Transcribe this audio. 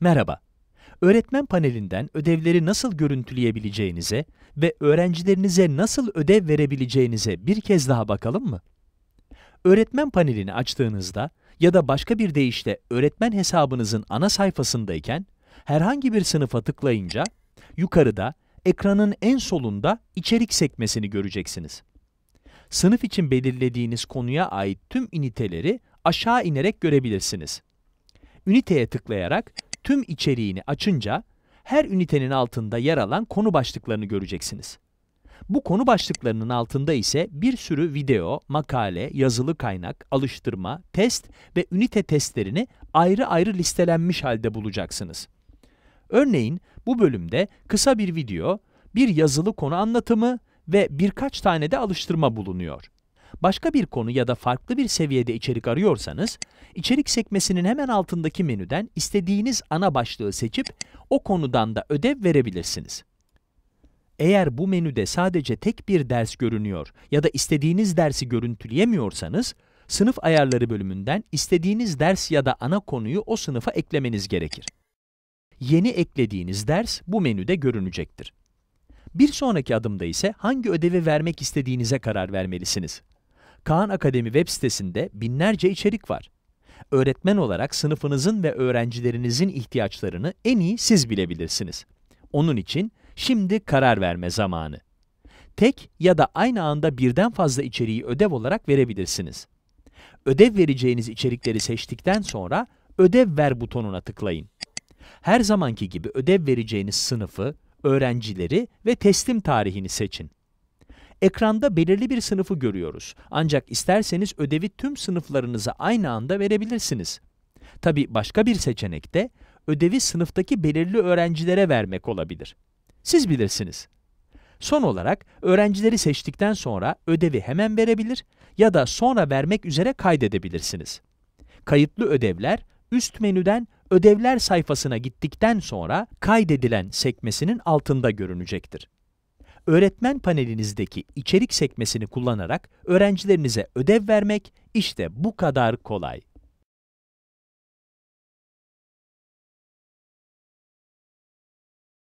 Merhaba. Öğretmen panelinden ödevleri nasıl görüntüleyebileceğinize ve öğrencilerinize nasıl ödev verebileceğinize bir kez daha bakalım mı? Öğretmen panelini açtığınızda ya da başka bir deyişle öğretmen hesabınızın ana sayfasındayken herhangi bir sınıfa tıklayınca yukarıda ekranın en solunda içerik sekmesini göreceksiniz. Sınıf için belirlediğiniz konuya ait tüm üniteleri aşağı inerek görebilirsiniz. Üniteye tıklayarak tüm içeriğini açınca her ünitenin altında yer alan konu başlıklarını göreceksiniz. Bu konu başlıklarının altında ise bir sürü video, makale, yazılı kaynak, alıştırma, test ve ünite testlerini ayrı ayrı listelenmiş halde bulacaksınız. Örneğin bu bölümde kısa bir video, bir yazılı konu anlatımı ve birkaç tane de alıştırma bulunuyor. Başka bir konu ya da farklı bir seviyede içerik arıyorsanız, içerik sekmesinin hemen altındaki menüden istediğiniz ana başlığı seçip o konudan da ödev verebilirsiniz. Eğer bu menüde sadece tek bir ders görünüyor ya da istediğiniz dersi görüntüleyemiyorsanız, sınıf ayarları bölümünden istediğiniz ders ya da ana konuyu o sınıfa eklemeniz gerekir. Yeni eklediğiniz ders bu menüde görünecektir. Bir sonraki adımda ise hangi ödevi vermek istediğinize karar vermelisiniz. Kaan Akademi web sitesinde binlerce içerik var. Öğretmen olarak sınıfınızın ve öğrencilerinizin ihtiyaçlarını en iyi siz bilebilirsiniz. Onun için şimdi karar verme zamanı. Tek ya da aynı anda birden fazla içeriği ödev olarak verebilirsiniz. Ödev vereceğiniz içerikleri seçtikten sonra Ödev Ver butonuna tıklayın. Her zamanki gibi ödev vereceğiniz sınıfı, öğrencileri ve teslim tarihini seçin. Ekranda belirli bir sınıfı görüyoruz. Ancak isterseniz ödevi tüm sınıflarınıza aynı anda verebilirsiniz. Tabi başka bir seçenek de ödevi sınıftaki belirli öğrencilere vermek olabilir. Siz bilirsiniz. Son olarak öğrencileri seçtikten sonra ödevi hemen verebilir ya da sonra vermek üzere kaydedebilirsiniz. Kayıtlı ödevler üst menüden ödevler sayfasına gittikten sonra kaydedilen sekmesinin altında görünecektir öğretmen panelinizdeki içerik sekmesini kullanarak öğrencilerinize ödev vermek işte bu kadar kolay.